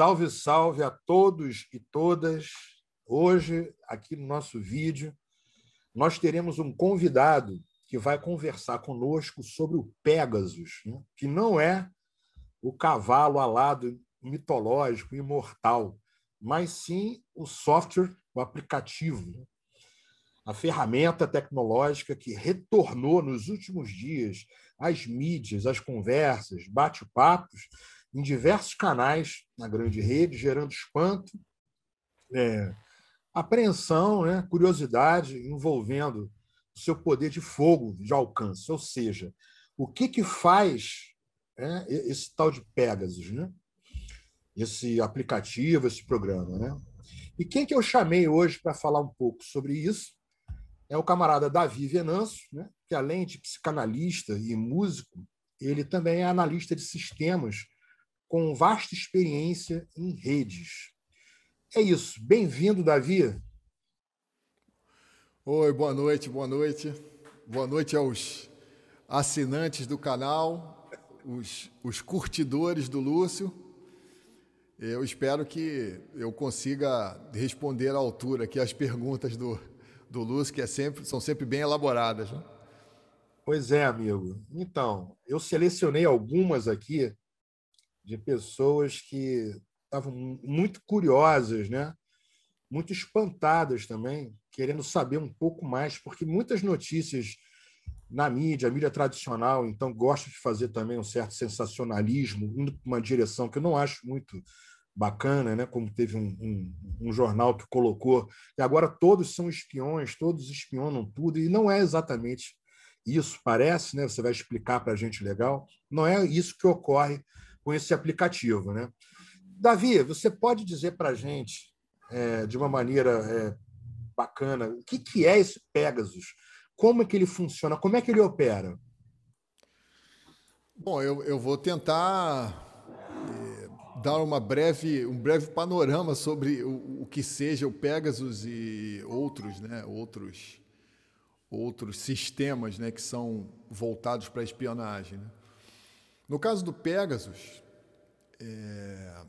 Salve, salve a todos e todas. Hoje, aqui no nosso vídeo, nós teremos um convidado que vai conversar conosco sobre o Pegasus, né? que não é o cavalo alado mitológico, imortal, mas sim o software, o aplicativo, né? a ferramenta tecnológica que retornou nos últimos dias às mídias, às conversas, bate-papos em diversos canais na grande rede, gerando espanto, é, apreensão, né, curiosidade, envolvendo o seu poder de fogo, de alcance. Ou seja, o que, que faz né, esse tal de Pegasus, né? esse aplicativo, esse programa. Né? E quem que eu chamei hoje para falar um pouco sobre isso é o camarada Davi Venâncio, né? que além de psicanalista e músico, ele também é analista de sistemas com vasta experiência em redes. É isso. Bem-vindo, Davi. Oi, boa noite, boa noite. Boa noite aos assinantes do canal, os, os curtidores do Lúcio. Eu espero que eu consiga responder à altura aqui as perguntas do, do Lúcio, que é sempre, são sempre bem elaboradas. Né? Pois é, amigo. Então, eu selecionei algumas aqui de pessoas que estavam muito curiosas, né? muito espantadas também, querendo saber um pouco mais, porque muitas notícias na mídia, a mídia tradicional, então gosta de fazer também um certo sensacionalismo, indo para uma direção que eu não acho muito bacana, né? como teve um, um, um, jornal que colocou, e agora todos são espiões, todos espionam tudo, e não é exatamente isso, parece, né? você vai explicar para a gente legal, não é isso que ocorre com esse aplicativo. Né? Davi, você pode dizer para a gente, é, de uma maneira é, bacana, o que, que é esse Pegasus? Como é que ele funciona? Como é que ele opera? Bom, eu, eu vou tentar é, dar uma breve, um breve panorama sobre o, o que seja o Pegasus e outros, né, outros, outros sistemas né, que são voltados para a espionagem. Né? No caso do Pegasus, é,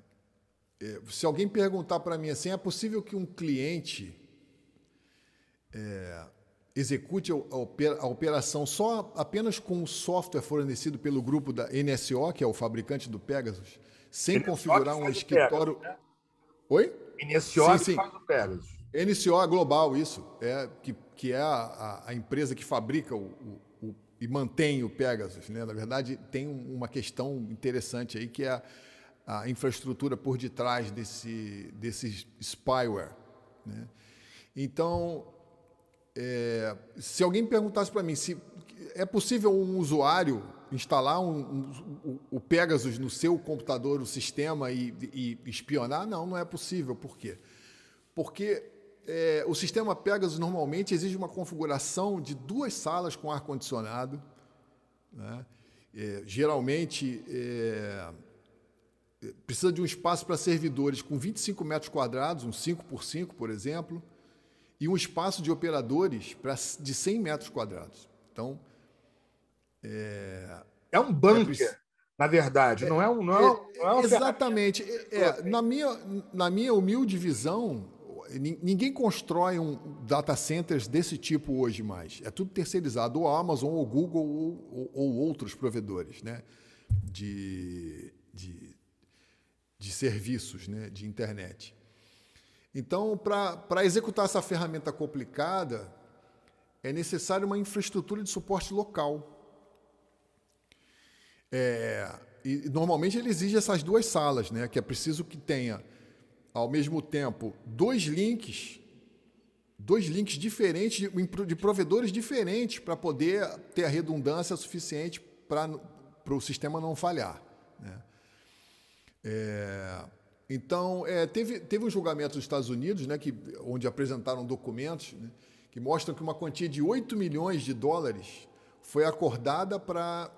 é, se alguém perguntar para mim assim, é possível que um cliente é, execute a, operação só apenas com o software fornecido pelo grupo da NSO, que é o fabricante do Pegasus, sem NSO configurar um escritório. Pegasus, né? Oi? NSO sim, sim. faz o Pegasus. NSO é global, isso. É, que, que é a, a empresa que fabrica o e mantém o Pegasus. Né? Na verdade, tem uma questão interessante aí que é a, a infraestrutura por detrás desse, desse spyware. Né? Então, é, se alguém perguntasse para mim se é possível um usuário instalar um, um, o Pegasus no seu computador, o sistema e, e espionar, não, não é possível. Por quê? Porque é, o sistema Pegasus normalmente exige uma configuração de duas salas com ar-condicionado. Né? É, geralmente, é, é precisa de um espaço para servidores com 25 metros quadrados, um 5 por 5, por exemplo, e um espaço de operadores pra, de 100 metros quadrados. Então, é, é um é bunker na verdade. Não é um. Não é, é, não é, é exatamente. na, minha, na minha humilde visão, ninguém constrói um data centers desse tipo hoje mais. É tudo terceirizado, ou Amazon, ou Google, ou, ou, ou outros provedores né? de, de, de serviços né? de internet. Então, para executar essa ferramenta complicada, é necessário uma infraestrutura de suporte local. É, e normalmente ele exige essas duas salas, né? Que é preciso que tenha ao mesmo tempo, dois links, dois links diferentes, de, provedores diferentes, para poder ter a redundância suficiente para o sistema não falhar. Né? É, então, é, teve, teve um julgamento dos Estados Unidos, né, que, onde apresentaram documentos né, que mostram que uma quantia de 8 milhões de dólares foi acordada para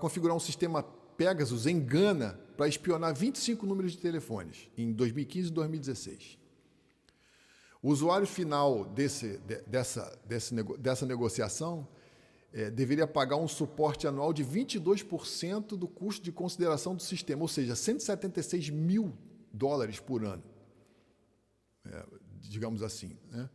configurar um sistema Pegasus engana para espionar 25 números de telefones em 2015 e 2016. O usuário final desse, dessa, desse, dessa negociação é, deveria pagar um suporte anual de 22% do custo de consideração do sistema, ou seja, 176 mil dólares por ano, é, digamos assim. Né?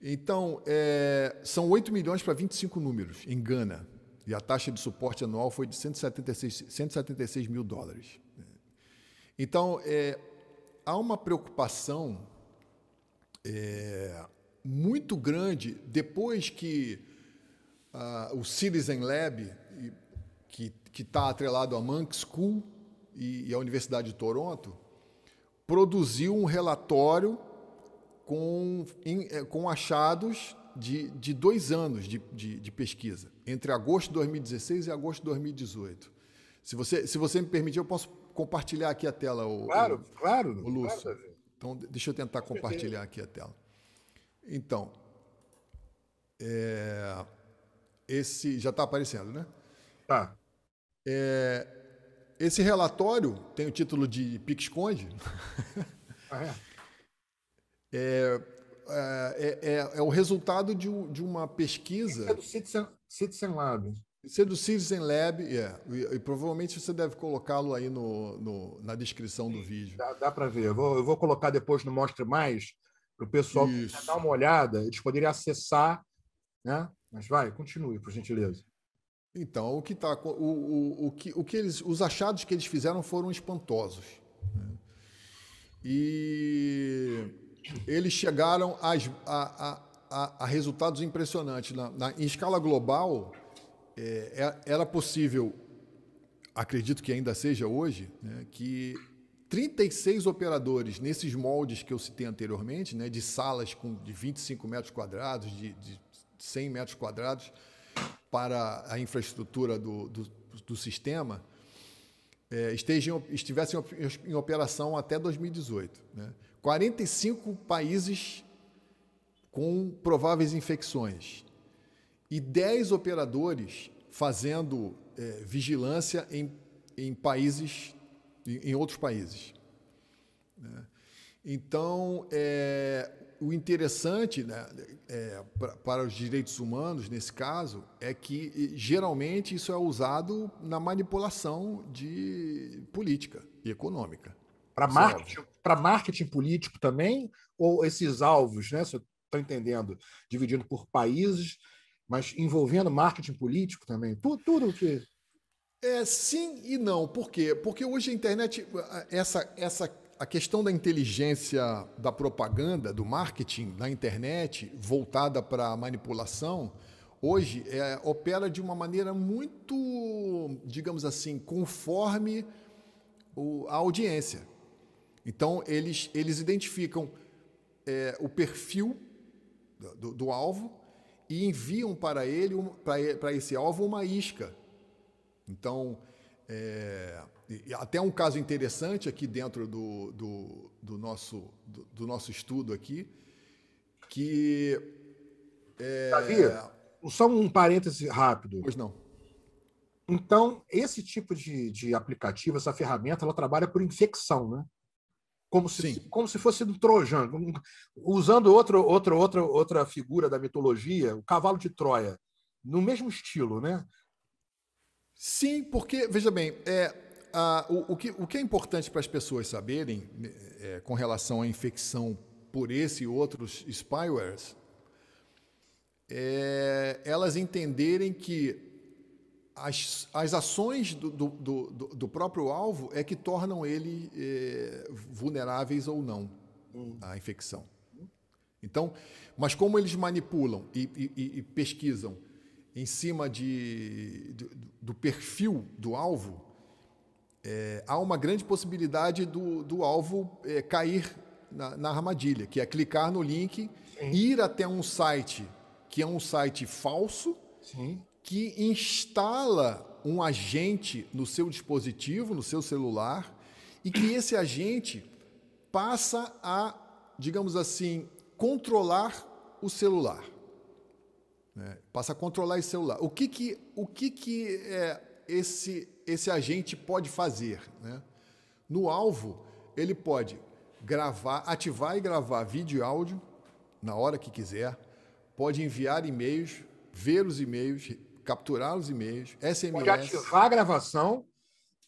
Então, é, são 8 milhões para 25 números em Gana. E a taxa de suporte anual foi de 176, 176 mil dólares. Então, é, há uma preocupação é, muito grande depois que uh, o Citizen Lab, que está atrelado à Manx School e, e à Universidade de Toronto, produziu um relatório com, é, com achados de, de dois anos de, de, de, pesquisa, entre agosto de 2016 e agosto de 2018. Se você, se você me permitir, eu posso compartilhar aqui a tela. O, claro, o, claro. O Lúcio. Claro, então, deixa eu tentar compartilhar aqui a tela. Então, é, esse já está aparecendo, né? Tá. É, esse relatório tem o título de Pique Esconde. Ah, é. É, é, é, é, é o resultado de, de uma pesquisa. Isso é do Citizen, Citizen Lab. Isso é do Citizen Lab, yeah. É. e, e provavelmente você deve colocá-lo aí no, no, na descrição Sim, do vídeo. Dá, dá para ver. Eu vou, eu vou, colocar depois no Mostre Mais, para o pessoal dar uma olhada, eles poderiam acessar. Né? Mas vai, continue, por gentileza. Então, o que, tá, o, o, o que, o que eles, os achados que eles fizeram foram espantosos. Né? E eles chegaram a, a, a, resultados impressionantes. Na, na, em escala global, é, é era possível, acredito que ainda seja hoje, né, que 36 operadores nesses moldes que eu citei anteriormente, né, de salas com, de 25 metros quadrados, de, de 100 metros quadrados, para a infraestrutura do, do, do sistema, é, estejam, estivessem em operação até 2018. Né? 45 países com prováveis infecções e 10 operadores fazendo é, vigilância em, em países, em, em outros países. Né? Então, é, o interessante né, é, pra, para os direitos humanos, nesse caso, é que geralmente isso é usado na manipulação de política e econômica. Para é marketing, para marketing político também? Ou esses alvos, né? Se eu estou entendendo, dividindo por países, mas envolvendo marketing político também? Tudo, o que. É, sim e não. Por quê? Porque hoje a internet, essa, essa, a questão da inteligência da propaganda, do marketing na internet, voltada para a manipulação, hoje é, opera de uma maneira muito, digamos assim, conforme o, a audiência. Então, eles, eles identificam é, o perfil do, do, alvo e enviam para ele, para esse alvo, uma isca. Então, é, até um caso interessante aqui dentro do, do, do nosso, do, do, nosso estudo aqui, que... É... Davi, só um parêntese rápido. Pois não. Então, esse tipo de, de aplicativo, essa ferramenta, ela trabalha por infecção, né? como se, como se fosse um Trojan, usando outro, outro, outra, outra figura da mitologia, o cavalo de Troia, no mesmo estilo, né? Sim, porque, veja bem, é, a, o, o, que, o que é importante para as pessoas saberem é, com relação à infecção por esse e outros spywares é elas entenderem que as, as ações do, do, do, do, próprio alvo é que tornam ele eh, vulneráveis ou não hum. à infecção. Então, mas como eles manipulam e, e, e pesquisam em cima de, do perfil do alvo, é, há uma grande possibilidade do, do alvo é, cair na, na, armadilha, que é clicar no link, Sim. ir até um site que é um site falso, Sim que instala um agente no seu dispositivo, no seu celular, e que esse agente passa a, digamos assim, controlar o celular. Né? Passa a controlar esse celular. O que, que, o que, que é, esse, esse agente pode fazer? Né? No alvo, ele pode gravar, ativar e gravar vídeo e áudio na hora que quiser, pode enviar e-mails, ver os e-mails, capturar os e-mails, SMS. Pode ativar a gravação,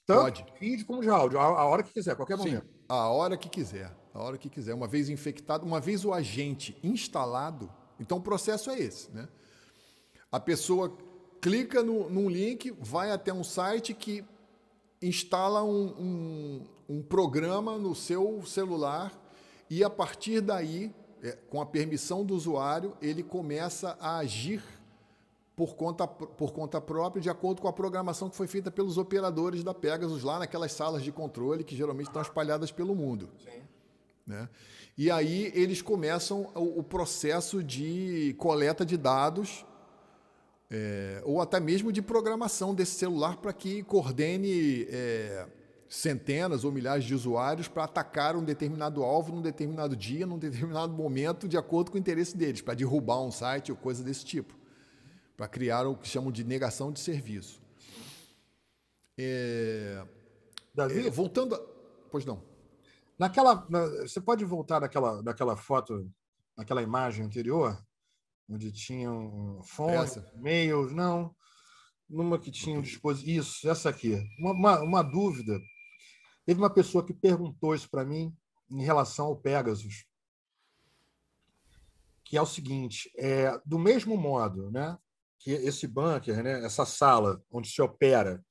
tanto pode. vídeo como de áudio, a, a hora que quiser, qualquer momento. Sim, a hora que quiser, a hora que quiser. Uma vez infectado, uma vez o agente instalado, então o processo é esse, né? A pessoa clica no, num link, vai até um site que instala um, um, um programa no seu celular e a partir daí, é, com a permissão do usuário, ele começa a agir por conta, por conta própria, de acordo com a programação que foi feita pelos operadores da Pegasus lá naquelas salas de controle que geralmente estão espalhadas pelo mundo. Sim. Né? E aí eles começam o, o processo de coleta de dados é, ou até mesmo de programação desse celular para que coordene é, centenas ou milhares de usuários para atacar um determinado alvo num determinado dia, num determinado momento, de acordo com o interesse deles, para derrubar um site ou coisa desse tipo para criar o que chamam de negação de serviço. É, Davi, é, voltando, a, pois não. Naquela, na, você pode voltar naquela, naquela foto, naquela imagem anterior, onde tinham fones, e-mails, não, numa que tinha um dispositivo, isso, essa aqui. Uma, uma, uma dúvida. Teve uma pessoa que perguntou isso para mim em relação ao Pegasus que é o seguinte: é, do mesmo modo, né? que esse bunker, né, essa sala onde se opera,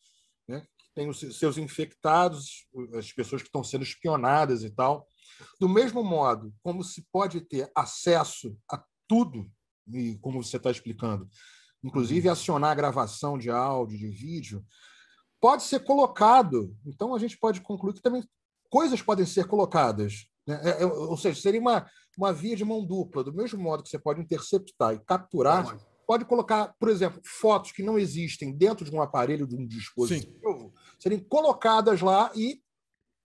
né, tem os seus infectados, as pessoas que estão sendo espionadas e tal. Do mesmo modo como se pode ter acesso a tudo, e como você está explicando, inclusive uhum. acionar a gravação de áudio, de vídeo, pode ser colocado. Então a gente pode concluir que também coisas podem ser colocadas. Né? É, é ou seja, seria uma, uma via de mão dupla, do mesmo modo que você pode interceptar e capturar pode colocar, por exemplo, fotos que não existem dentro de um aparelho, de um dispositivo, Sim. serem colocadas lá e,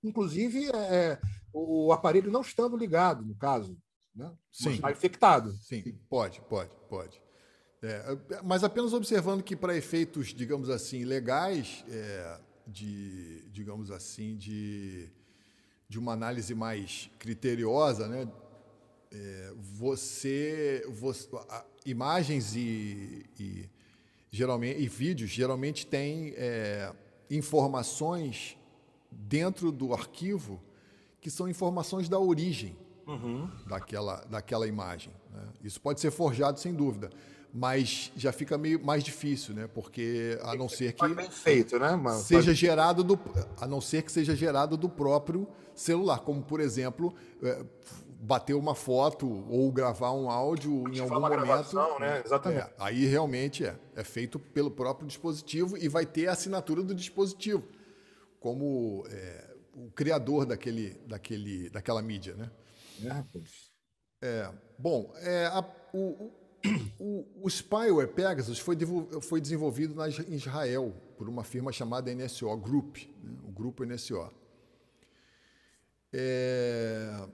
inclusive, é, é o aparelho não estando ligado, no caso. Né? Sim. Está infectado. Sim, Sim. pode, pode, pode. É, é, mas apenas observando que para efeitos, digamos assim, legais, é, de, digamos assim, de, de uma análise mais criteriosa, né, é, você, você a, imagens e, e, geralmente e vídeos geralmente têm é, informações dentro do arquivo que são informações da origem uhum. daquela, daquela imagem. Né? Isso pode ser forjado sem dúvida, mas já fica meio mais difícil, né? Porque a não ser que bem feito, né, seja gerado do a não ser que seja gerado do próprio celular, como por exemplo é, bater uma foto ou gravar um áudio em algum momento. Gravação, né? É. Exatamente. É, aí realmente é. É feito pelo próprio dispositivo e vai ter a assinatura do dispositivo, como é, o criador daquele, daquele, daquela mídia, né? É, é bom, é, a, o, o, o, spyware Pegasus foi, foi desenvolvido na, em Israel por uma firma chamada NSO Group, né? o grupo NSO. É,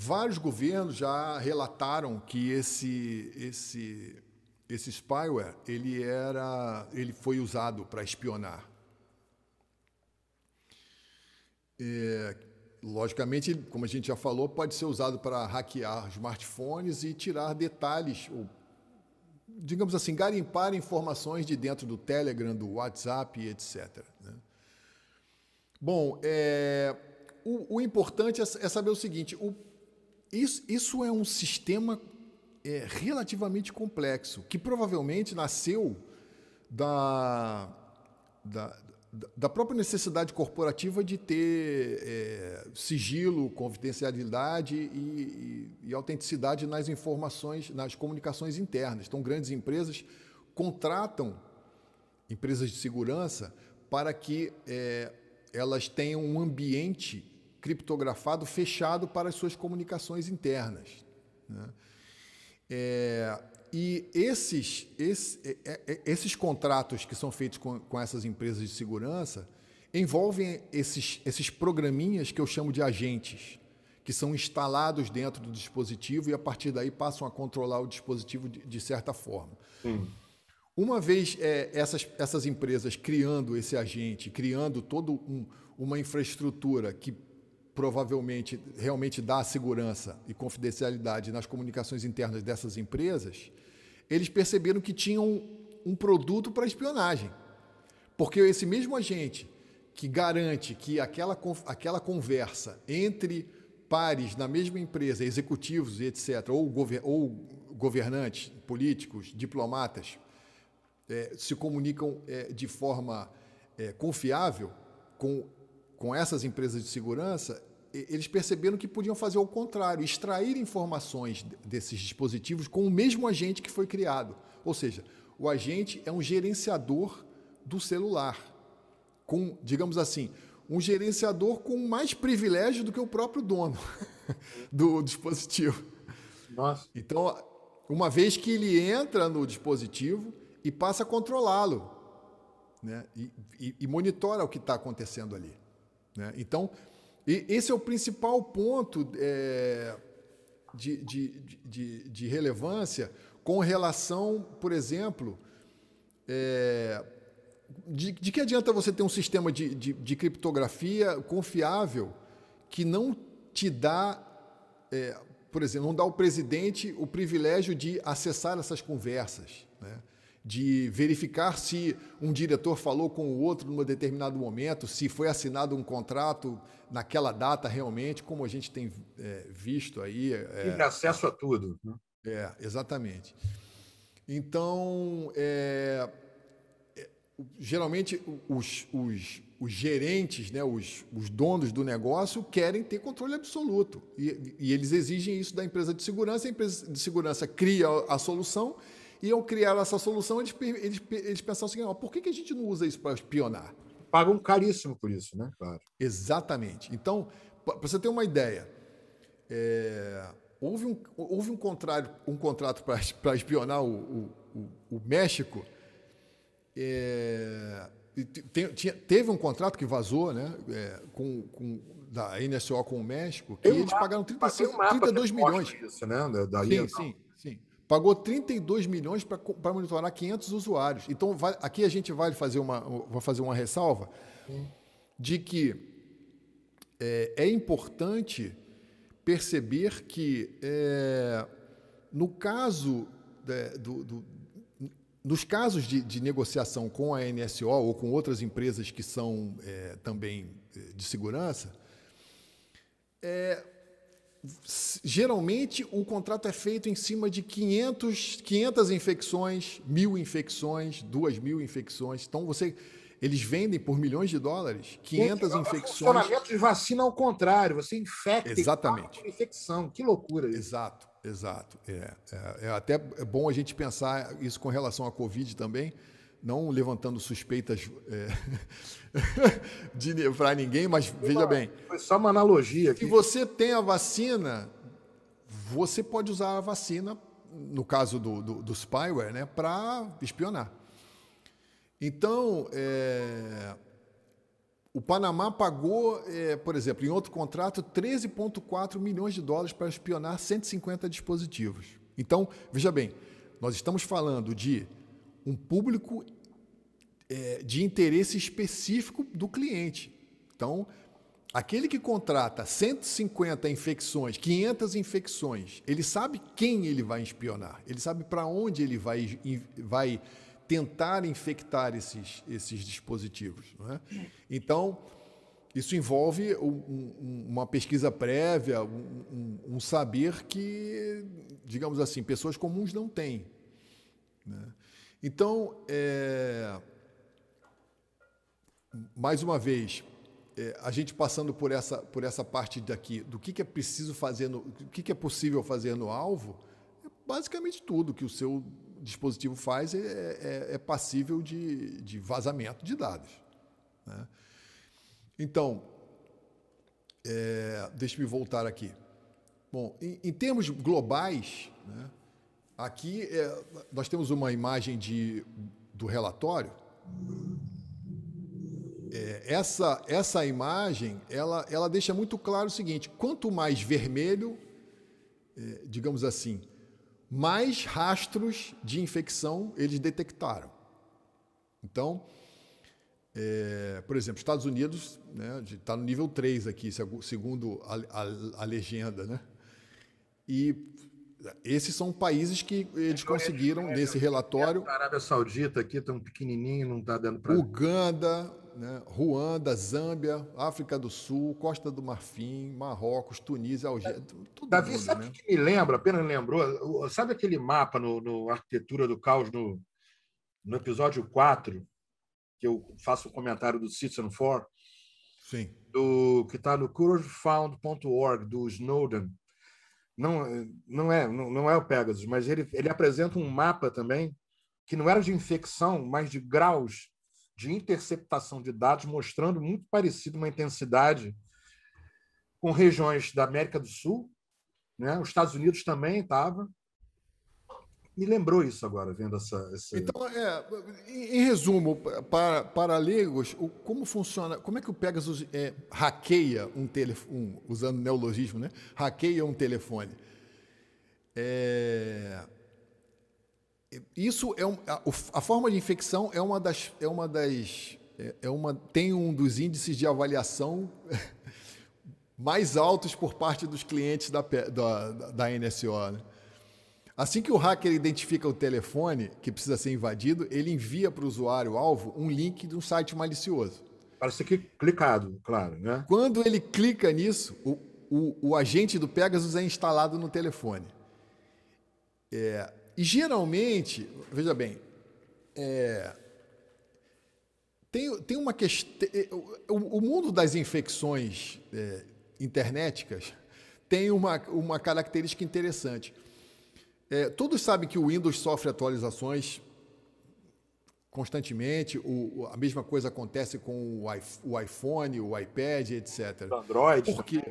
Vários governos já relataram que esse, esse, esse spyware ele era, ele foi usado para espionar. É, logicamente, como a gente já falou, pode ser usado para hackear smartphones e tirar detalhes, ou, digamos assim, garimpar informações de dentro do Telegram, do WhatsApp, etc. Né? Bom, é, o, o, importante é, é saber o seguinte: o isso, isso é um sistema é, relativamente complexo, que provavelmente nasceu da, da, da própria necessidade corporativa de ter é, sigilo, confidencialidade e, e, e, autenticidade nas informações, nas comunicações internas. Então, grandes empresas contratam empresas de segurança para que é, elas tenham um ambiente criptografado, fechado para as suas comunicações internas. Né? É, e esses, esses, é, é, é, esses contratos que são feitos com, com essas empresas de segurança envolvem esses, esses programinhas que eu chamo de agentes, que são instalados dentro do dispositivo e a partir daí passam a controlar o dispositivo de, de certa forma. Sim. Uma vez é, essas, essas empresas criando esse agente, criando toda um, uma infraestrutura que provavelmente realmente dá segurança e confidencialidade nas comunicações internas dessas empresas, eles perceberam que tinham um produto para espionagem. Porque esse mesmo agente que garante que aquela, aquela conversa entre pares na mesma empresa, executivos e etc., ou, gover, ou governantes, políticos, diplomatas, é, se comunicam é, de forma é, confiável com, com essas empresas de segurança, eles perceberam que podiam fazer o contrário, extrair informações desses dispositivos com o mesmo agente que foi criado. Ou seja, o agente é um gerenciador do celular, com, digamos assim, um gerenciador com mais privilégio do que o próprio dono do dispositivo. Nossa. Então, uma vez que ele entra no dispositivo e passa a controlá-lo, né? E, e, e monitora o que está acontecendo ali, né? Então e esse é o principal ponto é, de, de, de, de, relevância com relação, por exemplo, é, de, de, que adianta você ter um sistema de, de, de criptografia confiável que não te dá, é, por exemplo, não dá ao presidente o privilégio de acessar essas conversas. Né? de verificar se um diretor falou com o outro num determinado momento, se foi assinado um contrato naquela data realmente, como a gente tem é, visto aí. É, Tem acesso a tudo. Né? É, exatamente. Então, é, é geralmente os, os, os gerentes, né, os, os, donos do negócio querem ter controle absoluto e, e eles exigem isso da empresa de segurança. A empresa de segurança cria a solução e ao criar essa solução, eles, eles, eles pensaram assim: ó, por que, que a gente não usa isso para espionar? Pagam caríssimo por isso, né? Claro. Exatamente. Então, para você ter uma ideia, é, houve, um, houve um, contrato, um contrato para espionar o, o, o México. É, tinha, teve um contrato que vazou né, é, com, com, da NSO com o México, que eles pagaram 35, um 32 milhões. Isso, né, da, da sim, sim pagou 32 milhões para monitorar 500 usuários. Então, vai, aqui a gente vai fazer uma, vai fazer uma ressalva Sim. de que é, é, importante perceber que, é, no caso é, do, do, nos casos de, de, negociação com a NSO ou com outras empresas que são é, também é, de segurança, é, geralmente o contrato é feito em cima de 500, 500 infecções, mil infecções, duas mil infecções. Então você, eles vendem por milhões de dólares 500 então, é infecções. Funcionamento de vacina ao contrário, você infecta. Tá Exatamente. infecção, que loucura. Isso. Exato, exato. É, é, é até bom a gente pensar isso com relação à Covid também não levantando suspeitas é, para ninguém, mas uma, veja bem. Foi só uma analogia. Aqui. Se você tem a vacina, você pode usar a vacina, no caso do, do, do spyware, né, para espionar. Então, é, o Panamá pagou, é, por exemplo, em outro contrato, 13,4 milhões de dólares para espionar 150 dispositivos. Então, veja bem, nós estamos falando de um público é, de interesse específico do cliente. Então, aquele que contrata 150 infecções, 500 infecções, ele sabe quem ele vai espionar, ele sabe para onde ele vai, vai tentar infectar esses, esses dispositivos. É? Então, isso envolve um, um, uma pesquisa prévia, um, um, saber que, digamos assim, pessoas comuns não têm. Né? Então, é, mais uma vez, é, a gente passando por essa, por essa parte daqui, do que, que é preciso fazer, no, o que, que é possível fazer no alvo, é basicamente tudo que o seu dispositivo faz é, é, é passível de, de, vazamento de dados. Né? Então, é, deixe-me voltar aqui. Bom, em, em termos globais, né, Aqui é, nós temos uma imagem de, do relatório. É, essa, essa imagem ela, ela deixa muito claro o seguinte: quanto mais vermelho, é, digamos assim, mais rastros de infecção eles detectaram. Então, é, por exemplo, Estados Unidos está né, tá no nível 3 aqui, segundo a, a, a legenda, né? E esses são países que é, eles conseguiram, nesse relatório. A Arábia Saudita aqui tão tá pequenininho, não está dando para. Uganda, né, Ruanda, Zâmbia, África do Sul, Costa do Marfim, Marrocos, Tunísia, Algéria. É, Davi, mundo, sabe o né? que me lembra? Apenas lembrou. Sabe aquele mapa no, no Arquitetura do Caos, no, no episódio 4, que eu faço o comentário do Citizen Four? Sim. Do, que está no couragefound.org, do Snowden não, eh, não é não, não é o Pegasus, mas ele, ele apresenta um mapa também que não era de infecção, mas de graus de interceptação de dados, mostrando muito parecido uma intensidade com regiões da América do Sul. Né? Os Estados Unidos também estava, me lembrou isso agora, vendo essa. essa... Então, é, em, em, resumo, para, para leigos, o, como funciona, como é que o Pegasus é, hackeia um telefone, um, usando neologismo, né? Hackeia um telefone. É, isso é um, a, a, forma de infecção é uma das. É uma das é, é uma, tem um dos índices de avaliação mais altos por parte dos clientes da, da, da NSO. Né? Assim que o hacker identifica o telefone que precisa ser invadido, ele envia para o usuário alvo um link de um site malicioso. Parece que clicado, claro, né? Quando ele clica nisso, o, o, o agente do Pegasus é instalado no telefone. É, e geralmente, veja bem, é, tem, tem uma questão. É, o, o, mundo das infecções é, internéticas tem uma, uma característica interessante é, todos sabem que o Windows sofre atualizações constantemente, o, a mesma coisa acontece com o, iPhone, o iPad, etc. Android. Né? Por quê?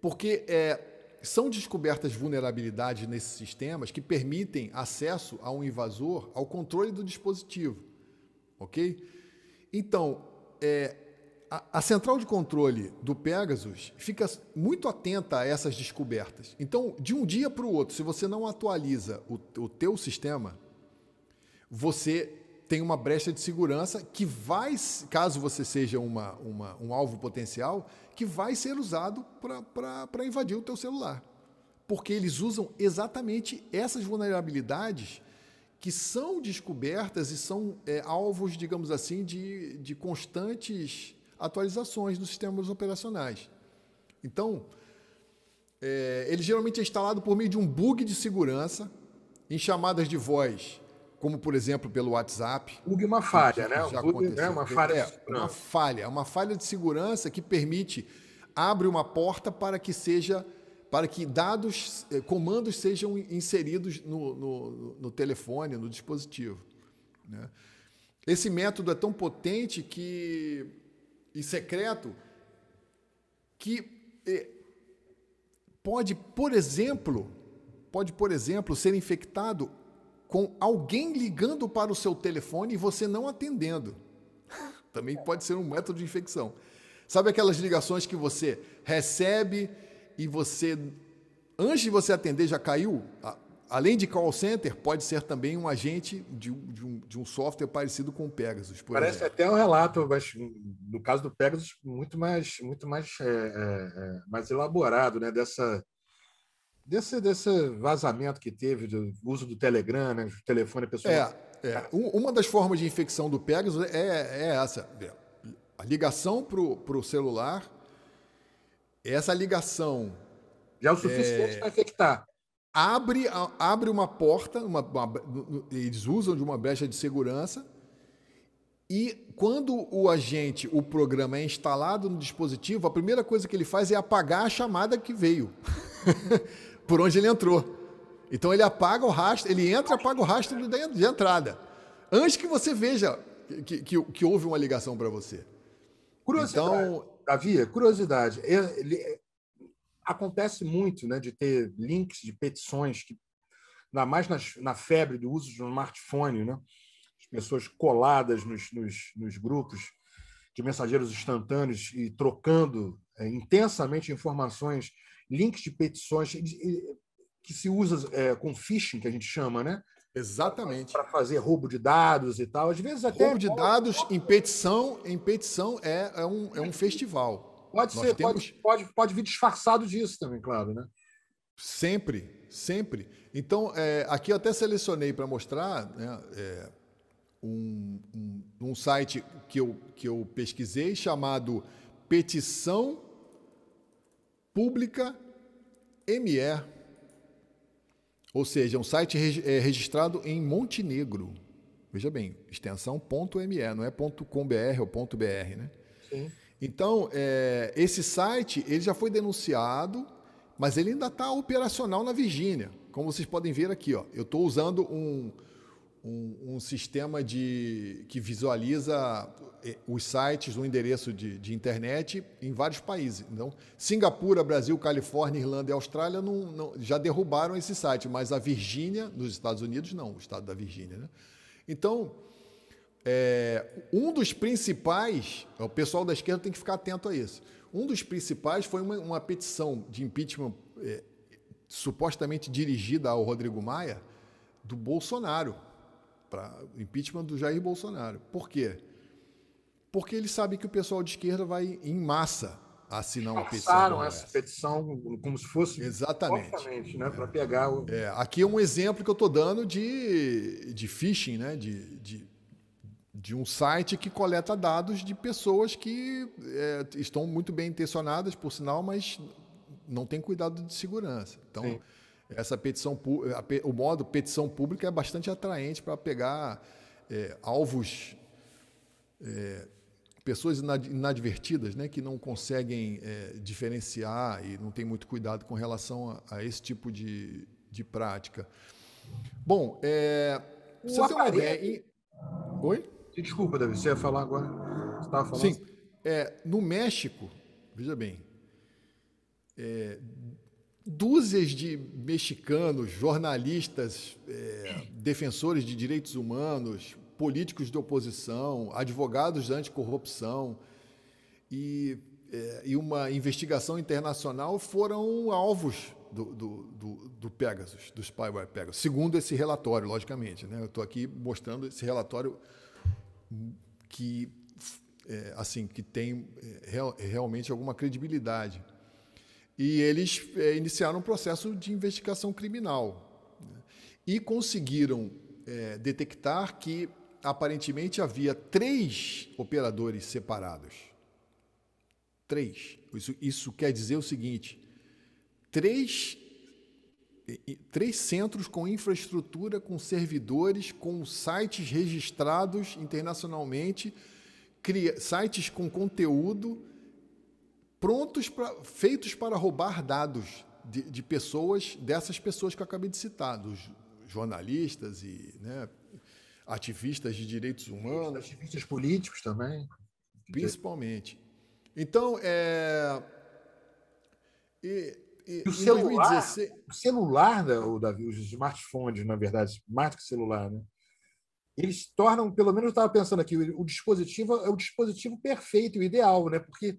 Porque é, são descobertas vulnerabilidades nesses sistemas que permitem acesso a um invasor ao controle do dispositivo, ok? Então, é, a, a central de controle do Pegasus fica muito atenta a essas descobertas. Então, de um dia para o outro, se você não atualiza o, o teu sistema, você tem uma brecha de segurança que vai, caso você seja uma, uma um alvo potencial, que vai ser usado para invadir o teu celular. Porque eles usam exatamente essas vulnerabilidades que são descobertas e são é, alvos, digamos assim, de, de constantes atualizações nos sistemas operacionais. Então, é, ele geralmente é instalado por meio de um bug de segurança em chamadas de voz, como por exemplo pelo WhatsApp. Bug é uma falha, né? Já bug né? aconteceu. é uma falha. É, uma falha, uma falha de segurança que permite abre uma porta para que seja para que dados, é, comandos sejam inseridos no, no, no telefone, no dispositivo. Né? Esse método é tão potente que e secreto que eh, pode, por exemplo, pode, por exemplo, ser infectado com alguém ligando para o seu telefone e você não atendendo. Também pode ser um método de infecção. Sabe aquelas ligações que você recebe e você antes de você atender já caiu ah, além de call center, pode ser também um agente de, de, um, de um, software parecido com o Pegasus. Parece exemplo. até um relato, mas no caso do Pegasus, muito mais, muito mais, é, é, é, mais elaborado, né? Dessa, desse, desse vazamento que teve do uso do Telegram, né? Do telefone pessoal. É, é. Uma das formas de infecção do Pegasus é, é essa: a ligação para o celular. Essa ligação. Já é o suficiente é para infectar abre, abre uma porta, uma, uma, eles usam de uma brecha de segurança, e quando o agente, o programa é instalado no dispositivo, a primeira coisa que ele faz é apagar a chamada que veio, por onde ele entrou. Então ele apaga o rastro, ele entra e apaga o rastro de entrada, antes que você veja que, que, que houve uma ligação para você. Curiosidade, então, Davi, curiosidade. Ele, acontece muito né, de ter links de petições, que, ainda mais nas, na febre do uso de um smartphone, né? as pessoas coladas nos, nos, nos grupos de mensageiros instantâneos e trocando é, intensamente informações, links de petições que se usa é, com phishing, que a gente chama, né? Exatamente. Para fazer roubo de dados e tal. Às vezes até. Roubo de dados em petição, em petição é, é, um, é um festival. Pode ser, temos... pode, pode, pode vir disfarçado disso também, claro, né? Sempre, sempre. Então, é, aqui eu até selecionei para mostrar né, é, um, um, um, site que eu, que eu pesquisei chamado Petição Pública ME. Ou seja, é um site é, registrado em Montenegro. Veja bem, extensão.me, não é .com.br ou .br, né? Sim. Então, é, esse site ele já foi denunciado, mas ele ainda está operacional na Virgínia. Como vocês podem ver aqui, ó, eu estou usando um, um, um, sistema de, que visualiza é, os sites, o endereço de, de, internet em vários países. Então, Singapura, Brasil, Califórnia, Irlanda e Austrália não, não, já derrubaram esse site, mas a Virgínia, nos Estados Unidos, não, o estado da Virgínia. Né? Então, é, um dos principais, o pessoal da esquerda tem que ficar atento a isso. Um dos principais foi uma, uma petição de impeachment é, supostamente dirigida ao Rodrigo Maia do Bolsonaro, para impeachment do Jair Bolsonaro. Por quê? Porque ele sabe que o pessoal de esquerda vai em massa assinar uma petição. Passaram essa petição como se fosse exatamente, né, é. para pegar. O... É, aqui é um exemplo que eu estou dando de, de phishing, né, de, de de um site que coleta dados de pessoas que é, estão muito bem intencionadas, por sinal, mas não tem cuidado de segurança. Então, Sim. essa petição, o modo petição pública é bastante atraente para pegar é, alvos, é, pessoas inadvertidas, né, que não conseguem é, diferenciar e não tem muito cuidado com relação a, a esse tipo de, de prática. Bom, é, você tem uma ideia? Oi? Desculpa, Davi, você ia falar agora? Você estava falando? Sim. É, no México, veja bem, é, dúzias de mexicanos, jornalistas, é, defensores de direitos humanos, políticos de oposição, advogados de anticorrupção e, é, e uma investigação internacional foram alvos do, do, do, do Pegasus, do Spyware Pegasus, segundo esse relatório, logicamente. Né? Eu estou aqui mostrando esse relatório que é, assim que tem é, real, realmente alguma credibilidade. E eles é, iniciaram um processo de investigação criminal né? e conseguiram é, detectar que aparentemente havia três operadores separados. Três. Isso, isso quer dizer o seguinte: três três centros com infraestrutura, com servidores, com sites registrados internacionalmente, cria, sites com conteúdo prontos para feitos para roubar dados de, de, pessoas, dessas pessoas que eu acabei de citar, dos jornalistas e né, ativistas de direitos humanos. Ativistas políticos também. Principalmente. Então, é, e, e o celular, 2016... o celular, o Davi, os smartphones, na verdade, mais que celular, né? eles tornam, pelo menos eu estava pensando aqui, o dispositivo é o dispositivo perfeito, o ideal, né? Porque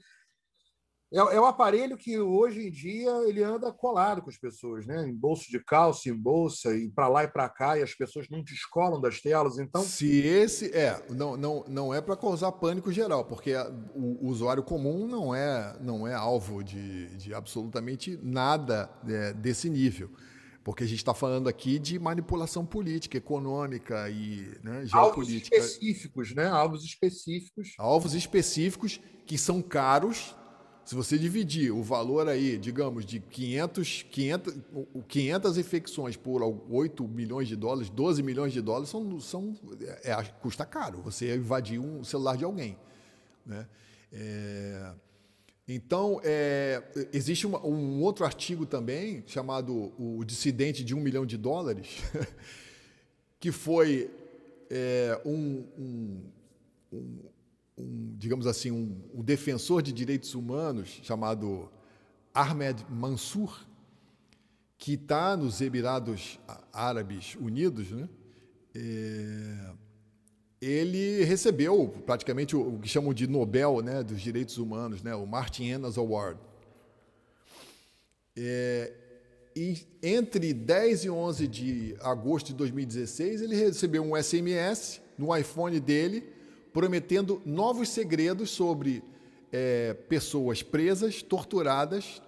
é, é o aparelho que hoje em dia ele anda colado com as pessoas, né? Em bolso de calça, em bolsa, e para lá e para cá, e as pessoas não descolam das telas. Então, se esse é, não, não, não é para causar pânico geral, porque o, o, usuário comum não é, não é alvo de, de absolutamente nada é, desse nível. Porque a gente está falando aqui de manipulação política, econômica e né, geopolítica. Alvos específicos, né? Alvos específicos. Alvos específicos que são caros, se você dividir o valor aí, digamos, de 500, 500, 500 infecções por 8 milhões de dólares, 12 milhões de dólares, são, são, é, é, custa caro você invadir um celular de alguém. Né? É, então, é, existe uma, um outro artigo também, chamado O Dissidente de um Milhão de Dólares, que foi é, um, um, um um digamos assim, um, um defensor de direitos humanos chamado Ahmed Mansour, que está nos Emirados Árabes Unidos, né? É, ele recebeu praticamente o, o, que chamam de Nobel né, dos Direitos Humanos, né, o Martin Enas Award. É, e entre 10 e 11 de agosto de 2016, ele recebeu um SMS no iPhone dele prometendo novos segredos sobre é, pessoas presas, torturadas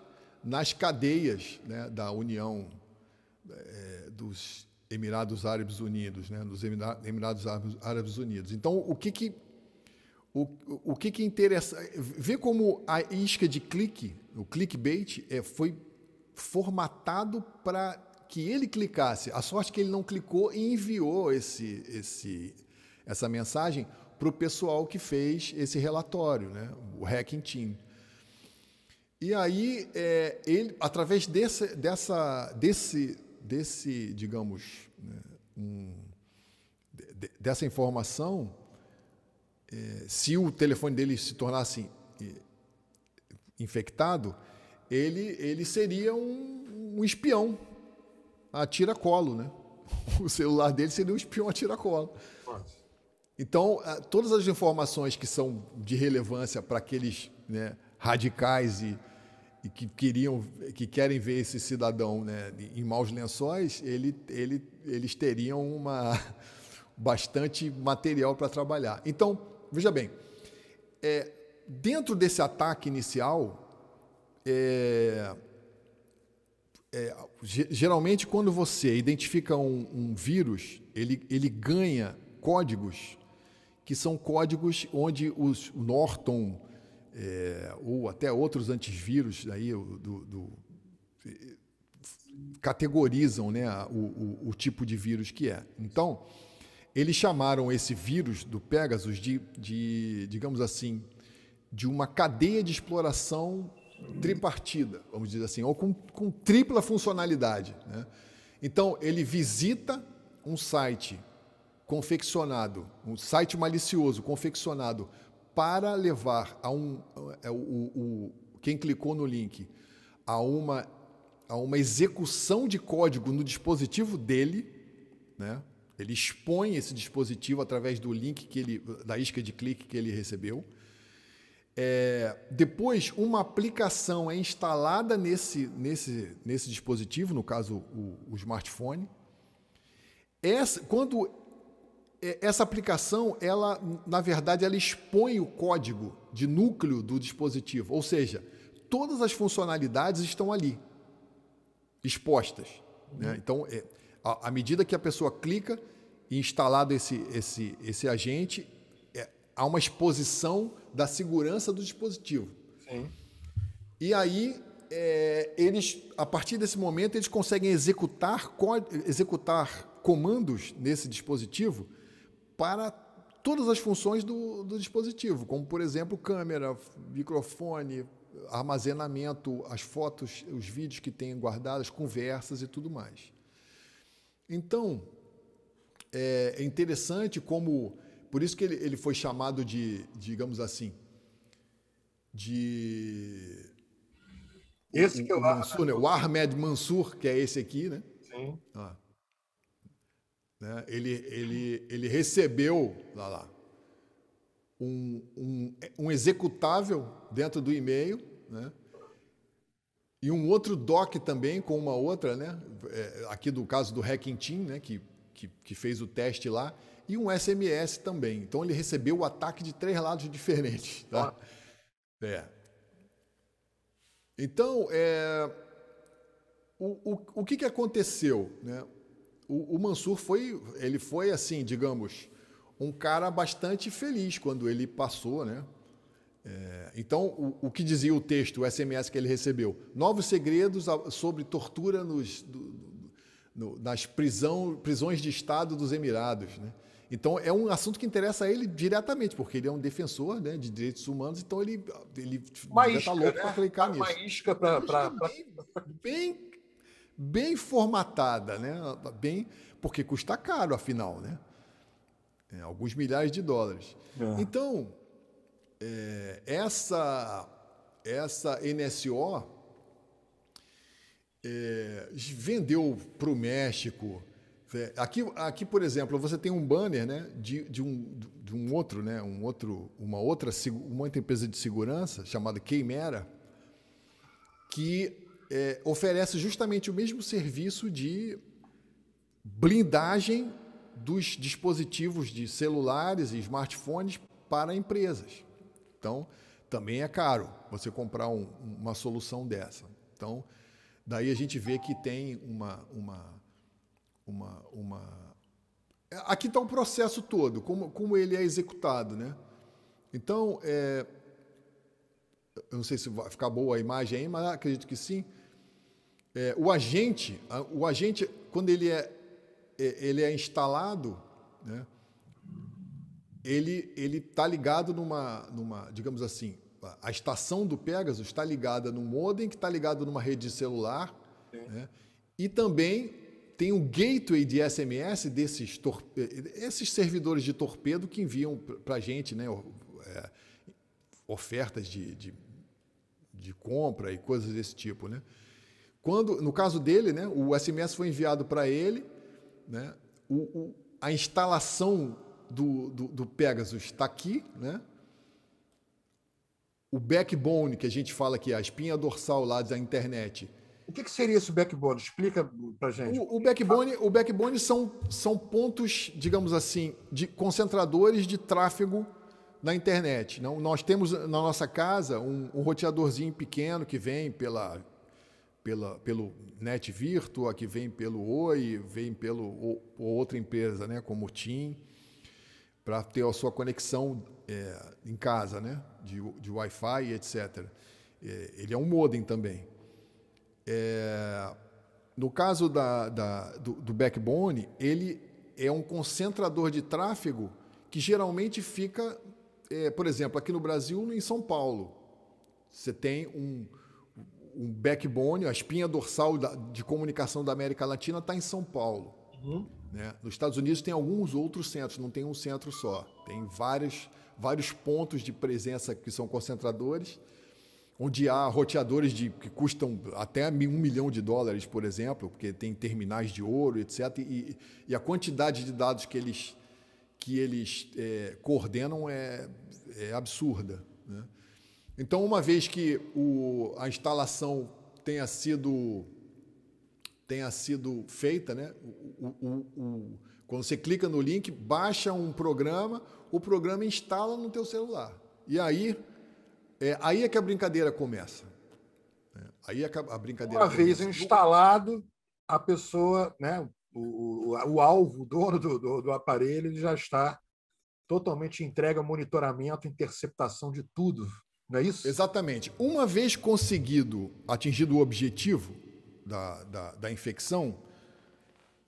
nas cadeias né, da União é, dos Emirados Árabes Unidos, né, dos Emirados Árabes Unidos. Então, o que que o, o que que interessa? Vê como a isca de clique, o clickbait, é, foi formatado para que ele clicasse. A sorte que ele não clicou e enviou esse, esse, essa mensagem para o pessoal que fez esse relatório, né? o Hacking Team. E aí, é, ele, através desse, dessa, desse, desse digamos, né, um, de, dessa informação, é, se o telefone dele se tornasse é, infectado, ele, ele seria um, um espião a colo, né? O celular dele seria um espião a tira colo então, eh, todas as informações que são de relevância para aqueles né, radicais e, e, que queriam, que querem ver esse cidadão né, em maus lençóis, ele, ele, eles teriam uma bastante material para trabalhar. Então, veja bem, é, dentro desse ataque inicial, é, é, geralmente quando você identifica um, um vírus, ele, ele ganha códigos que são códigos onde os Norton é, ou até outros antivírus aí do, do, é, categorizam né, o, o, o tipo de vírus que é. Então, eles chamaram esse vírus do Pegasus de, de digamos assim, de uma cadeia de exploração tripartida, vamos dizer assim, ou com, com tripla funcionalidade. Né? Então, ele visita um site confeccionado, um site malicioso confeccionado para levar a um, é, o, o, quem clicou no link a uma, a uma execução de código no dispositivo dele, né? Ele expõe esse dispositivo através do link que ele, da isca de clique que ele recebeu. É, depois, uma aplicação é instalada nesse, nesse, nesse dispositivo, no caso o, o smartphone. Essa, quando é, essa aplicação, ela, na verdade, ela expõe o código de núcleo do dispositivo, ou seja, todas as funcionalidades estão ali, expostas. Né? Uhum. Então, é, à medida que a pessoa clica instalado esse, esse, esse agente, é, há uma exposição da segurança do dispositivo. Sim. E aí, é, eles, a partir desse momento, eles conseguem executar, executar comandos nesse dispositivo para todas as funções do, do dispositivo, como, por exemplo, câmera, microfone, armazenamento, as fotos, os vídeos que tem guardados, conversas e tudo mais. Então, é, é interessante como. Por isso que ele, ele foi chamado de, digamos assim, de. Esse que é o, o Mansur, né? O Ahmed Mansur, que é esse aqui, né? Sim. Ah né, ele, ele, ele recebeu lá, lá um, um, um executável dentro do e-mail, né, e um outro doc também com uma outra, né, é, aqui do caso do Hacking Team, né, que, que, que fez o teste lá, e um SMS também. Então ele recebeu o ataque de três lados diferentes. Tá? Ah. É. Então, é, o, o, o que, que aconteceu? Né? o, o Mansur foi, ele foi assim, digamos, um cara bastante feliz quando ele passou, né? É, então, o, o, que dizia o texto, o SMS que ele recebeu? Novos segredos sobre tortura nos, do, no, nas prisão, prisões de Estado dos Emirados. Né? Então, é um assunto que interessa a ele diretamente, porque ele é um defensor né, de direitos humanos, então ele, ele tá louco né? para clicar uma nisso. Uma isca para. Bem, bem, bem formatada, né? Bem, porque custa caro, afinal, né? É, alguns milhares de dólares. É. Então, é, essa essa NSO é, vendeu para o México. É, aqui, aqui, por exemplo, você tem um banner né, de, de, um, de um outro, né, um outro, uma outra uma empresa de segurança chamada Queimera, que é, oferece justamente o mesmo serviço de blindagem dos dispositivos de celulares e smartphones para empresas. Então, também é caro você comprar um, uma solução dessa. Então, daí a gente vê que tem uma. uma, uma, uma... É, aqui está o um processo todo, como, como ele é executado. Né? Então, é... eu não sei se vai ficar boa a imagem aí, mas acredito que sim. É, o agente, o agente, quando ele é, é, ele é instalado, né, ele ele está ligado numa, numa, digamos assim, a estação do Pegasus está ligada num modem que está ligado numa rede celular, né, e também tem um gateway de SMS desses esses servidores de torpedo que enviam para a gente, né, é, ofertas de, de, de compra e coisas desse tipo, né? Quando, no caso dele, né, o SMS foi enviado para ele, né, o, o, a instalação do, do, do Pegasus está aqui, né? O backbone, que a gente fala aqui, a espinha dorsal lá da internet. O que, que seria esse backbone? Explica para gente. O, o, backbone, o backbone são, são pontos, digamos assim, de concentradores de tráfego na internet. Não, nós temos na nossa casa um, um roteadorzinho pequeno que vem pela pela, pelo Net Virtua, que vem pelo Oi, vem pela ou, outra empresa, né, como o TIM, para ter a sua conexão é, em casa, né, de, de Wi-Fi, etc. É, ele é um modem também. É, no caso da, da do, do backbone, ele é um concentrador de tráfego que geralmente fica, é, por exemplo, aqui no Brasil, em São Paulo. Você tem um, o backbone, a espinha dorsal da, de comunicação da América Latina está em São Paulo. Uhum. Né? Nos Estados Unidos tem alguns outros centros, não tem um centro só. Tem vários, vários pontos de presença que são concentradores, onde há roteadores de, que custam até um milhão de dólares, por exemplo, porque tem terminais de ouro, etc. E, e a quantidade de dados que eles, que eles é, coordenam é, é absurda. Né? Então, uma vez que o, a instalação tenha sido, tenha sido feita, né? O, o, quando você clica no link, baixa um programa, o programa instala no teu celular. E aí é, aí é que a brincadeira começa. Né. Aí é que a brincadeira Uma começa. vez instalado, a pessoa, né, o, o, o alvo, o dono do, do, do aparelho, ele já está totalmente entregue ao monitoramento, interceptação de tudo não é isso? Exatamente. Uma vez conseguido, atingido o objetivo da, da, da infecção,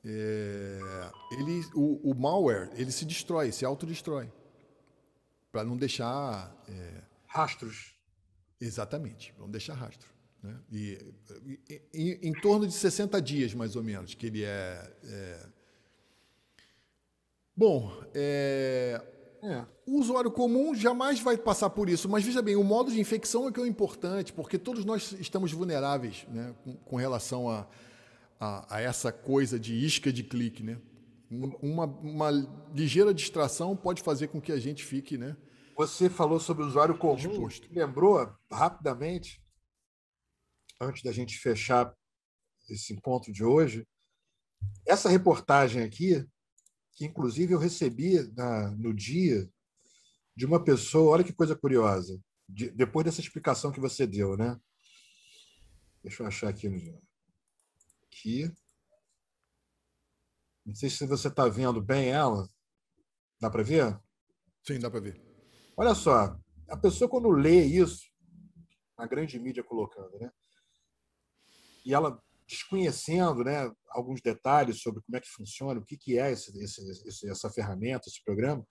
é, ele, o, o, malware ele se destrói, se autodestrói. Para não deixar. É, Rastros. Exatamente, não deixar rastro. Né? E, e, em torno de 60 dias, mais ou menos, que ele é. é... Bom, é... O é. usuário comum jamais vai passar por isso, mas veja bem, o modo de infecção é que é o importante, porque todos nós estamos vulneráveis né, com, com relação a, a, a, essa coisa de isca de clique. Né? Uma, uma, ligeira distração pode fazer com que a gente fique. Né, Você falou sobre o usuário comum, disposto. lembrou rapidamente, antes da gente fechar esse encontro de hoje, essa reportagem aqui que inclusive eu recebi na, no dia de uma pessoa, olha que coisa curiosa, de, depois dessa explicação que você deu, né? Deixa eu achar aqui. Aqui. Né, não sei se você está vendo bem ela. Dá para ver? Sim, dá para ver. Olha só, a pessoa quando lê isso, a grande mídia colocando, né? E ela desconhecendo né, alguns detalhes sobre como é que funciona, o que, que é esse, esse, essa ferramenta, esse programa,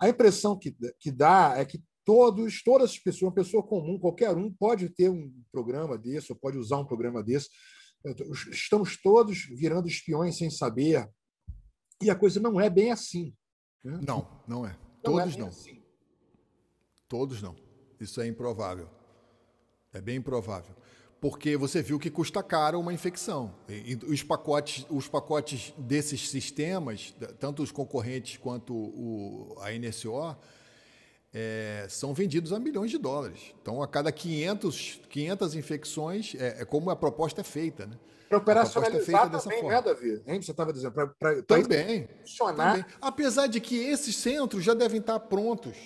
a impressão que, que dá é que todos, todas as pessoas, uma pessoa comum, qualquer um, pode ter um programa desse, ou pode usar um programa desse. Estamos todos virando espiões sem saber. E a coisa não é bem assim. Né? Não, não é. Todos não. É não. Assim. Todos não. Isso é improvável. É bem improvável porque você viu que custa caro uma infecção. E os pacotes, os pacotes desses sistemas, tanto os concorrentes quanto o, a NSO, é, são vendidos a milhões de dólares. Então, a cada 500, 500 infecções, é, é como a proposta é feita. Né? Para é operacionalizar é também, né, forma. né, Davi? Hein, você estava dizendo, para funcionar. Também. Apesar de que esses centros já devem estar prontos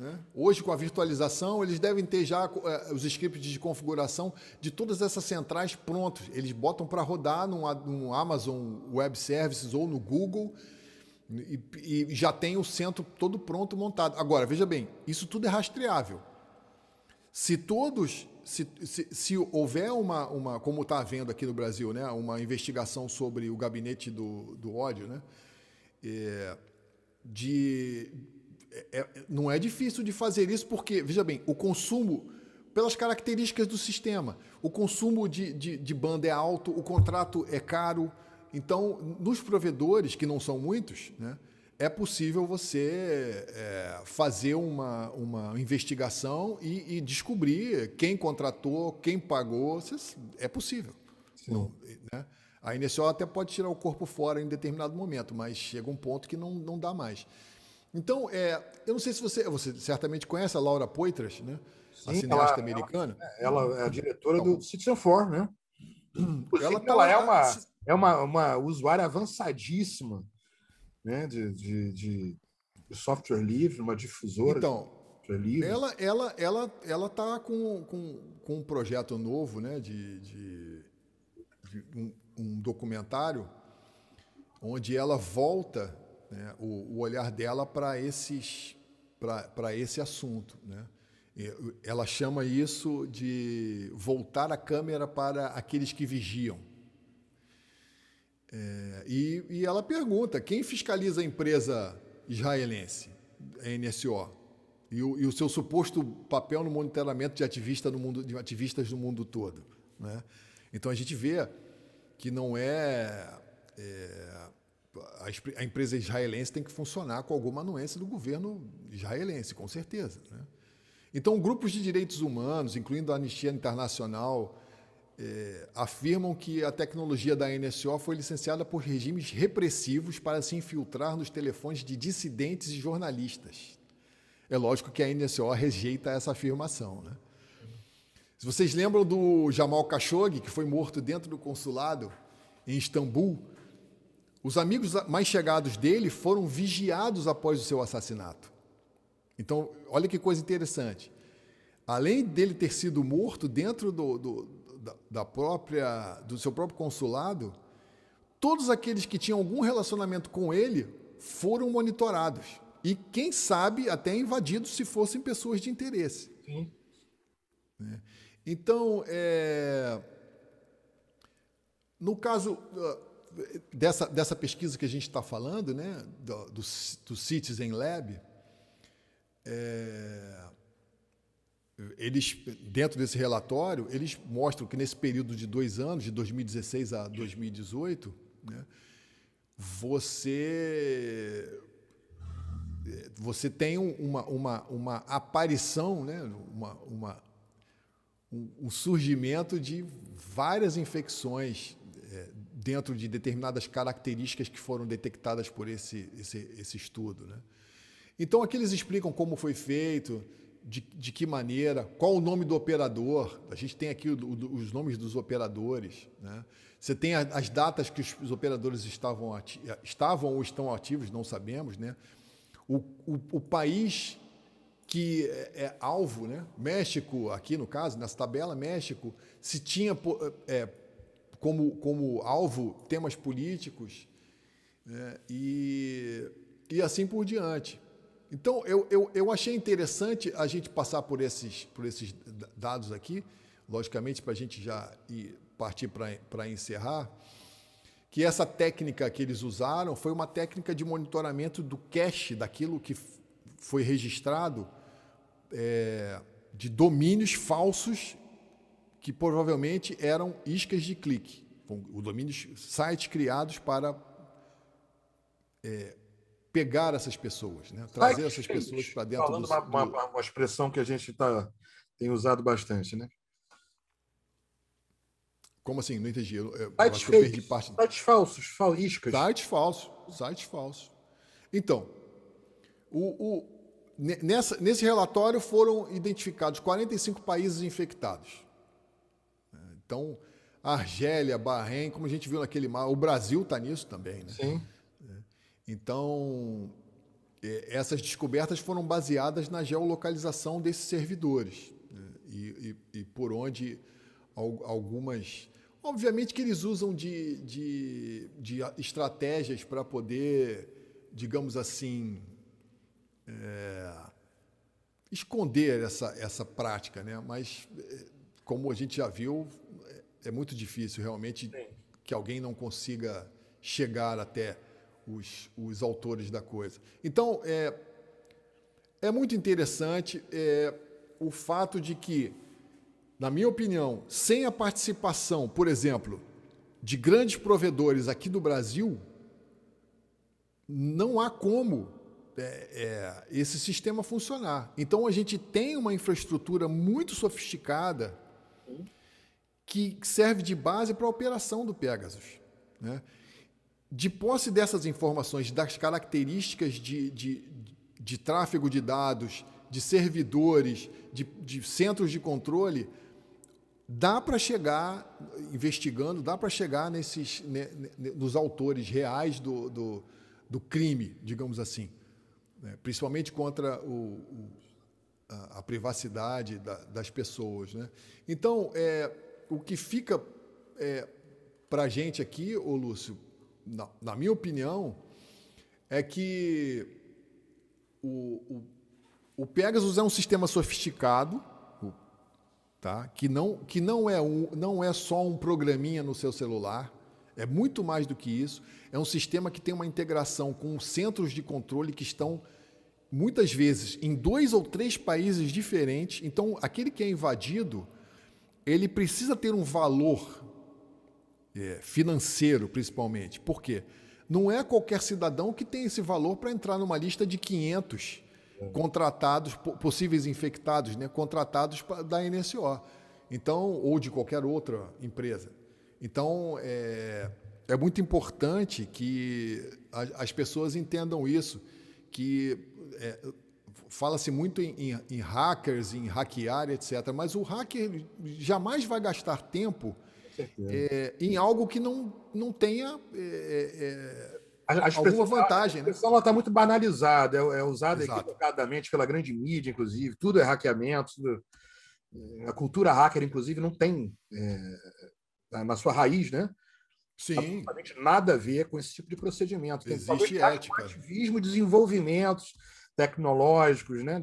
né? Hoje, com a virtualização, eles devem ter já é, os scripts de configuração de todas essas centrais prontos. Eles botam para rodar no, no, Amazon Web Services ou no Google e, e, já tem o centro todo pronto montado. Agora, veja bem, isso tudo é rastreável. Se todos, se, se, se houver uma, uma como está havendo aqui no Brasil, né, uma investigação sobre o gabinete do, do ódio, né, é, de é, é, não é difícil de fazer isso, porque, veja bem, o consumo, pelas características do sistema, o consumo de, de, de banda é alto, o contrato é caro. Então, nos provedores, que não são muitos, né, é possível você é, fazer uma, uma investigação e, e, descobrir quem contratou, quem pagou. é possível. Não, né? A NSO até pode tirar o corpo fora em determinado momento, mas chega um ponto que não, não dá mais. Então, é, eu não sei se você, você certamente conhece a Laura Poitras, né? Sim, a cineasta ela, americana. Ela, é, ela, é a diretora então, do Citizen Four, né? Ela, tá, ela, é uma é uma, uma usuária avançadíssima, né? De, de, de software livre, uma difusora. Então, livre. ela ela ela ela tá com, com, com um projeto novo, né? De, de, de um, um documentário onde ela volta né, o, o, olhar dela para esses para esse assunto, né? Ela chama isso de voltar a câmera para aqueles que vigiam. É, e, e ela pergunta: quem fiscaliza a empresa israelense, a NSO, e o, e o, seu suposto papel no monitoramento de, ativista no mundo, de ativistas no mundo todo. Né? Então a gente vê que não é, é a, empresa israelense tem que funcionar com alguma anuência do governo israelense, com certeza. Né? Então, grupos de direitos humanos, incluindo a Anistia Internacional, eh, afirmam que a tecnologia da NSO foi licenciada por regimes repressivos para se infiltrar nos telefones de dissidentes e jornalistas. É lógico que a NSO rejeita essa afirmação. Né? Se vocês lembram do Jamal Khashoggi, que foi morto dentro do consulado em Istambul, os amigos mais chegados dele foram vigiados após o seu assassinato. Então, olha que coisa interessante. Além dele ter sido morto dentro do, do da, da própria, do seu próprio consulado, todos aqueles que tinham algum relacionamento com ele foram monitorados. E quem sabe até invadidos se fossem pessoas de interesse. Sim. Né? Então, é... no caso ah, dessa, dessa pesquisa que a gente está falando, né, do, do, do Citizen Lab, é, eles, dentro desse relatório, eles mostram que nesse período de dois anos, de 2016 a 2018, né, você é, você tem uma, uma, uma aparição, né, uma, uma um, um surgimento de várias infecções dentro de determinadas características que foram detectadas por esse, esse, esse estudo. Né? Então, aqui eles explicam como foi feito, de, de que maneira, qual o nome do operador. A gente tem aqui o, o, os nomes dos operadores. Né? Você tem a, as datas que os, os operadores estavam, ati, estavam ou estão ativos, não sabemos. Né? O, o, o país que é, é alvo, né? México, aqui no caso, nessa tabela, México, se tinha é, como, como alvo temas políticos né? e, e assim por diante. Então, eu, eu, eu achei interessante a gente passar por esses, por esses dados aqui, logicamente, para a gente já ir, partir para encerrar, que essa técnica que eles usaram foi uma técnica de monitoramento do cache, daquilo que foi registrado é, de domínios falsos que provavelmente eram iscas de clique, o domínio sites criados para é, pegar essas pessoas, né? trazer essas pessoas para dentro falando do... Falando uma, uma, uma, expressão que a gente tá, tem usado bastante, né? Como assim? Não entendi. Eu, eu, sites, eu perdi parte... sites falsos, fal... Sites falsos, sites falsos. Então, o, o, nessa, nesse relatório foram identificados 45 países infectados. Então, Argélia, Bahrein, como a gente viu naquele mar, o Brasil está nisso também, né? Sim. É. Então, é, essas descobertas foram baseadas na geolocalização desses servidores né? e, e, e, por onde algumas. Obviamente que eles usam de, de, de estratégias para poder, digamos assim, é, esconder essa, essa prática, né? mas é, como a gente já viu, é muito difícil realmente Sim. que alguém não consiga chegar até os, os autores da coisa. Então, é, é muito interessante é, o fato de que, na minha opinião, sem a participação, por exemplo, de grandes provedores aqui do Brasil, não há como é, é, esse sistema funcionar. Então a gente tem uma infraestrutura muito sofisticada que serve de base para a operação do Pegasus. Né? De posse dessas informações, das características de, de, de tráfego de dados, de servidores, de, de centros de controle, dá para chegar, investigando, dá para chegar nesses, né, né, né nos autores reais do, do, do crime, digamos assim, né? principalmente contra o, o a, privacidade das pessoas. Né? Então, é, o que fica é, para a gente aqui, ô Lúcio, na, na, minha opinião, é que o, o, o Pegasus é um sistema sofisticado, tá? que, não, que não, é um, não é só um programinha no seu celular, é muito mais do que isso. É um sistema que tem uma integração com centros de controle que estão muitas vezes em dois ou três países diferentes. Então, aquele que é invadido ele precisa ter um valor é, financeiro, principalmente. Por quê? Não é qualquer cidadão que tem esse valor para entrar numa lista de 500 é. contratados, possíveis infectados, né, contratados da NSO. Então, ou de qualquer outra empresa. Então, é, é muito importante que as pessoas entendam isso, que é, fala-se muito em, em, em, hackers, em hackear, etc. Mas o hacker jamais vai gastar tempo é, em algo que não, não tenha é, é, alguma vantagem. A, né? a pessoa está muito banalizada, é, é, usada Exato. equivocadamente pela grande mídia, inclusive. Tudo é hackeamento. Tudo, é, a cultura hacker, inclusive, não tem é, tá na sua raiz, né? Sim. Nada a ver com esse tipo de procedimento. Tem Existe ética. Ativismo, desenvolvimentos tecnológicos, né?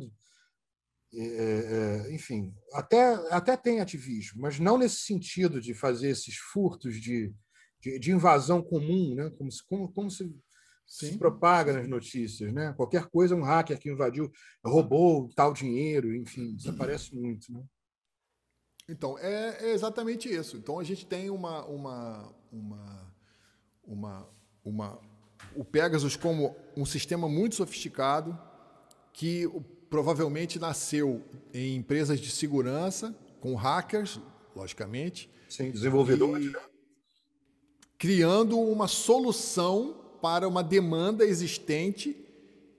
É, é, é, enfim, até, até tem ativismo, mas não nesse sentido de fazer esses furtos de, de, de invasão comum, né? como se, como, como se, se propaga nas notícias. Né? Qualquer coisa, é um hacker que invadiu, roubou tal dinheiro, enfim, desaparece aparece muito. Né? Então, é, é exatamente isso. Então, a gente tem uma, uma, uma, uma, uma, o Pegasus como um sistema muito sofisticado, que provavelmente nasceu em empresas de segurança, com hackers, logicamente. Sim, desenvolvedores. Né? Criando uma solução para uma demanda existente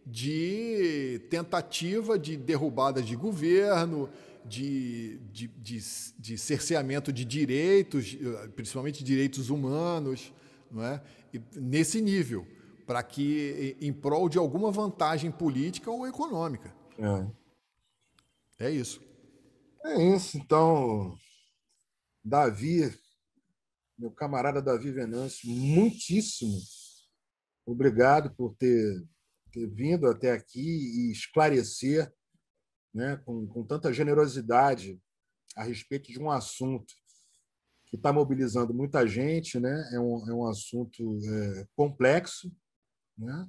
de tentativa de derrubada de governo, de, de, de, de cerceamento de direitos, eh, principalmente direitos humanos, não é? E nesse nível para que em prol de alguma vantagem política ou econômica. É, é isso. É isso. Então, Davi, meu camarada Davi Venâncio, muitíssimo obrigado por ter, ter vindo até aqui e esclarecer né, com, com tanta generosidade a respeito de um assunto que está mobilizando muita gente, né? é, um, é um assunto é, complexo, né?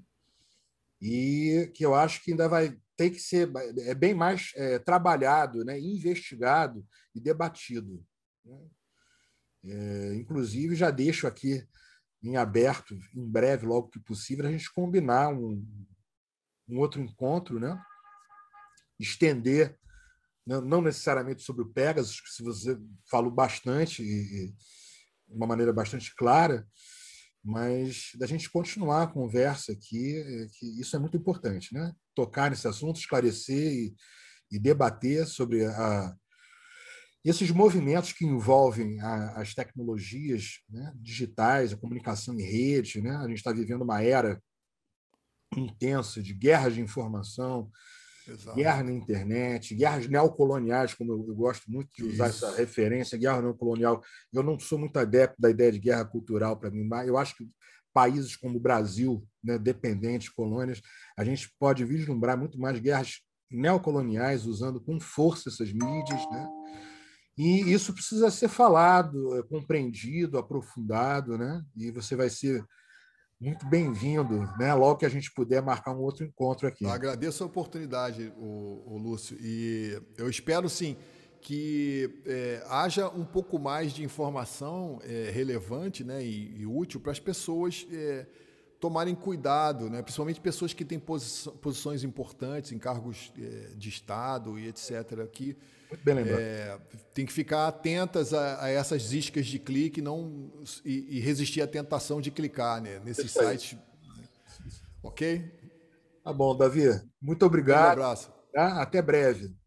e que eu acho que ainda vai ter que ser é bem mais é, trabalhado, né, investigado e debatido. Né? É, inclusive já deixo aqui em aberto, em breve, logo que possível, a gente combinar um, um outro encontro, né? Estender, né, não, necessariamente sobre o Pegasus, que se você falou bastante de uma maneira bastante clara, mas da gente continuar a conversa aqui, é que isso é muito importante, né? Tocar nesse assunto, esclarecer e, e debater sobre a, esses movimentos que envolvem a, as tecnologias né, digitais, a comunicação em rede, né? A gente está vivendo uma era intensa de guerra de informação, Exato. guerra na internet, guerras neocoloniais, como eu, eu gosto muito de usar Isso. essa referência, guerra neocolonial. Eu não sou muito adepto da ideia de guerra cultural para mim, mas eu acho que países como o Brasil, né, dependentes, colônias, a gente pode vislumbrar muito mais guerras neocoloniais usando com força essas mídias, né? E isso precisa ser falado, é, compreendido, aprofundado, né? E você vai ser muito bem-vindo, né? Logo que a gente puder marcar um outro encontro aqui. Eu agradeço a oportunidade, o, o Lúcio, e eu espero sim que é, haja um pouco mais de informação é, relevante né, e, e útil para as pessoas é, tomarem cuidado, né, principalmente pessoas que têm posi posições importantes em cargos é, de Estado e etc., que muito bem lembrado. É, tem que ficar atentas a, a, essas iscas de clique não, e, e resistir à tentação de clicar né, nesses é sites. Né. Ok? Tá bom, Davi. Muito obrigado. Um abraço. Tá? Até breve.